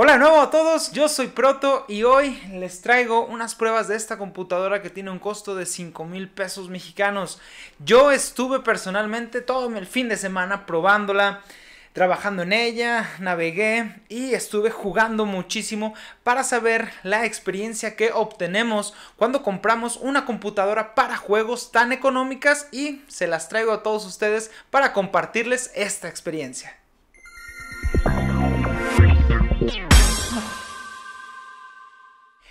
Hola nuevo a todos, yo soy Proto y hoy les traigo unas pruebas de esta computadora que tiene un costo de 5 mil pesos mexicanos. Yo estuve personalmente todo el fin de semana probándola, trabajando en ella, navegué y estuve jugando muchísimo para saber la experiencia que obtenemos cuando compramos una computadora para juegos tan económicas y se las traigo a todos ustedes para compartirles esta experiencia.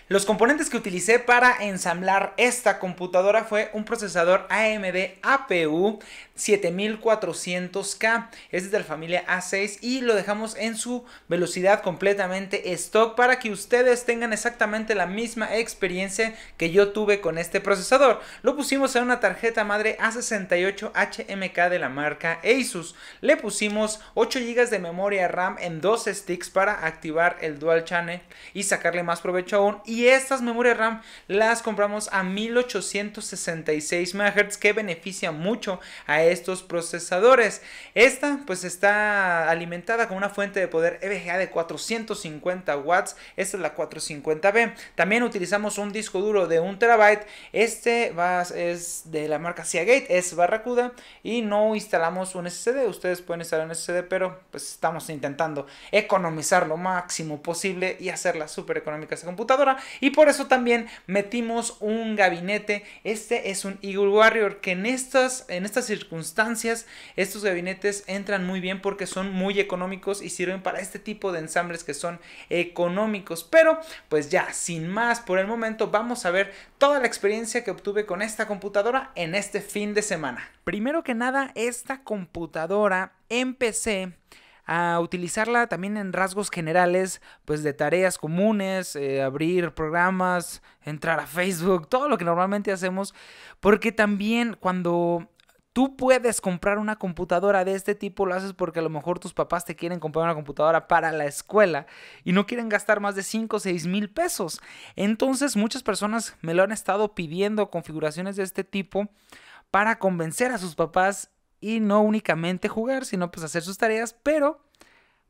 Los componentes que utilicé para ensamblar esta computadora fue un procesador AMD APU 7400K, es de la familia A6 y lo dejamos en su velocidad completamente stock para que ustedes tengan exactamente la misma experiencia que yo tuve con este procesador. Lo pusimos en una tarjeta madre A68 HMK de la marca Asus. Le pusimos 8 GB de memoria RAM en dos sticks para activar el dual channel y sacarle más provecho aún y estas memorias RAM las compramos a 1866 MHz que beneficia mucho a estos procesadores. Esta pues está alimentada con una fuente de poder EVGA de 450 watts. Esta es la 450B. También utilizamos un disco duro de 1 terabyte. Este va, es de la marca Seagate, es Barracuda y no instalamos un SSD. Ustedes pueden instalar un SSD, pero pues estamos intentando economizar lo máximo posible y hacerla súper económica esta computadora. Y por eso también metimos un gabinete. Este es un Eagle Warrior que en estas, en estas circunstancias estos gabinetes entran muy bien porque son muy económicos y sirven para este tipo de ensambles que son económicos. Pero pues ya, sin más por el momento, vamos a ver toda la experiencia que obtuve con esta computadora en este fin de semana. Primero que nada, esta computadora empecé a utilizarla también en rasgos generales, pues de tareas comunes, eh, abrir programas, entrar a Facebook, todo lo que normalmente hacemos, porque también cuando Tú puedes comprar una computadora de este tipo, lo haces porque a lo mejor tus papás te quieren comprar una computadora para la escuela y no quieren gastar más de 5 o 6 mil pesos. Entonces muchas personas me lo han estado pidiendo configuraciones de este tipo para convencer a sus papás y no únicamente jugar, sino pues hacer sus tareas, pero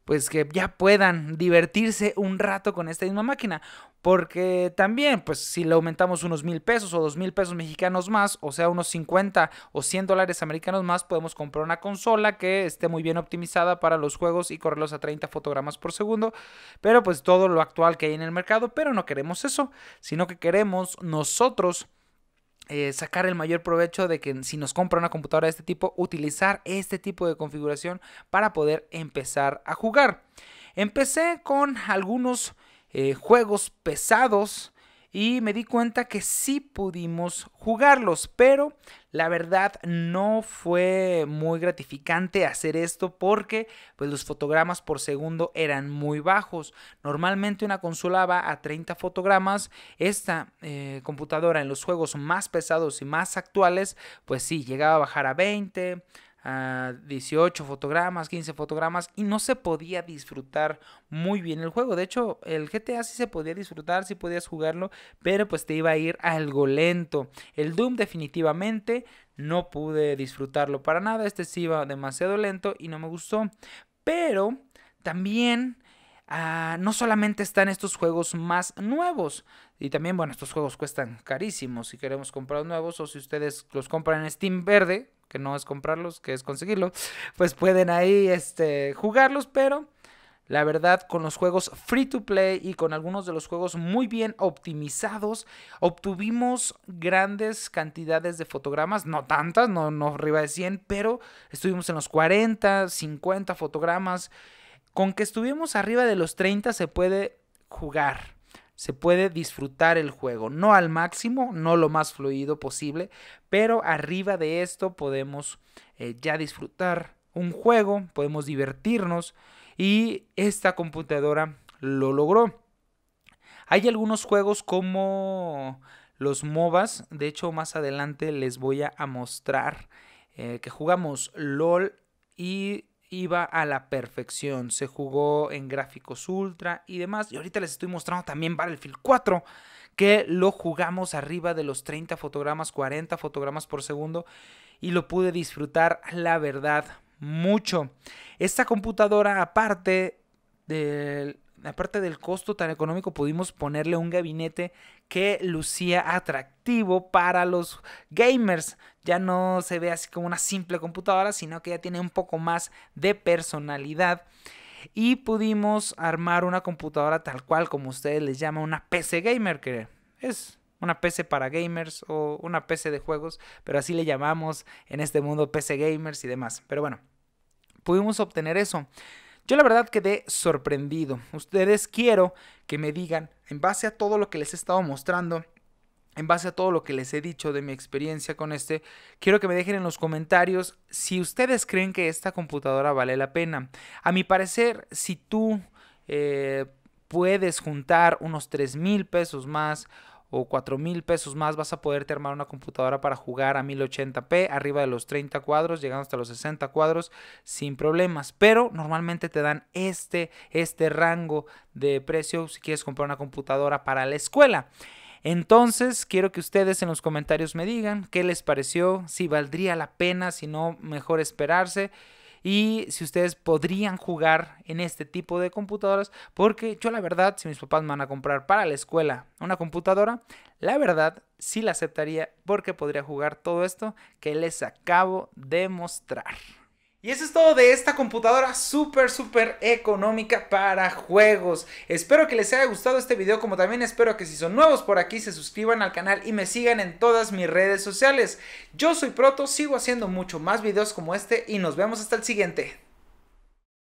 pues que ya puedan divertirse un rato con esta misma máquina. Porque también, pues si le aumentamos unos mil pesos o dos mil pesos mexicanos más, o sea, unos 50 o 100 dólares americanos más, podemos comprar una consola que esté muy bien optimizada para los juegos y correrlos a 30 fotogramas por segundo. Pero pues todo lo actual que hay en el mercado, pero no queremos eso, sino que queremos nosotros eh, sacar el mayor provecho de que si nos compra una computadora de este tipo, utilizar este tipo de configuración para poder empezar a jugar. Empecé con algunos eh, juegos pesados y me di cuenta que sí pudimos jugarlos, pero la verdad no fue muy gratificante hacer esto porque pues los fotogramas por segundo eran muy bajos. Normalmente una consola va a 30 fotogramas, esta eh, computadora en los juegos más pesados y más actuales pues sí llegaba a bajar a 20 a 18 fotogramas, 15 fotogramas y no se podía disfrutar muy bien el juego. De hecho, el GTA sí se podía disfrutar, si podías jugarlo, pero pues te iba a ir algo lento. El Doom definitivamente no pude disfrutarlo para nada, este sí iba demasiado lento y no me gustó. Pero también... Ah, no solamente están estos juegos más nuevos, y también, bueno, estos juegos cuestan carísimos si queremos comprar nuevos o si ustedes los compran en Steam verde, que no es comprarlos, que es conseguirlo, pues pueden ahí este, jugarlos, pero la verdad con los juegos free to play y con algunos de los juegos muy bien optimizados, obtuvimos grandes cantidades de fotogramas, no tantas, no, no arriba de 100, pero estuvimos en los 40, 50 fotogramas. Con que estuvimos arriba de los 30 se puede jugar se puede disfrutar el juego. No al máximo, no lo más fluido posible, pero arriba de esto podemos eh, ya disfrutar un juego, podemos divertirnos y esta computadora lo logró. Hay algunos juegos como los MOBAs, de hecho más adelante les voy a mostrar eh, que jugamos LOL y iba a la perfección. Se jugó en gráficos ultra y demás. Y ahorita les estoy mostrando también Battlefield 4, que lo jugamos arriba de los 30 fotogramas, 40 fotogramas por segundo. Y lo pude disfrutar, la verdad, mucho. Esta computadora, aparte del, aparte del costo tan económico, pudimos ponerle un gabinete que lucía atractivo para los gamers ya no se ve así como una simple computadora, sino que ya tiene un poco más de personalidad. Y pudimos armar una computadora tal cual como ustedes les llaman, una PC gamer, que es una PC para gamers o una PC de juegos, pero así le llamamos en este mundo PC gamers y demás. Pero bueno, pudimos obtener eso. Yo la verdad quedé sorprendido. Ustedes quiero que me digan, en base a todo lo que les he estado mostrando, en base a todo lo que les he dicho de mi experiencia con este, quiero que me dejen en los comentarios si ustedes creen que esta computadora vale la pena. A mi parecer, si tú eh, puedes juntar unos $3,000 mil pesos más o 4 mil pesos más, vas a poderte armar una computadora para jugar a 1080p, arriba de los 30 cuadros, llegando hasta los 60 cuadros, sin problemas. Pero normalmente te dan este, este rango de precio si quieres comprar una computadora para la escuela. Entonces, quiero que ustedes en los comentarios me digan qué les pareció, si valdría la pena, si no, mejor esperarse y si ustedes podrían jugar en este tipo de computadoras, porque yo la verdad, si mis papás me van a comprar para la escuela una computadora, la verdad sí la aceptaría porque podría jugar todo esto que les acabo de mostrar. Y eso es todo de esta computadora súper, súper económica para juegos. Espero que les haya gustado este video, como también espero que si son nuevos por aquí se suscriban al canal y me sigan en todas mis redes sociales. Yo soy Proto, sigo haciendo mucho más videos como este y nos vemos hasta el siguiente.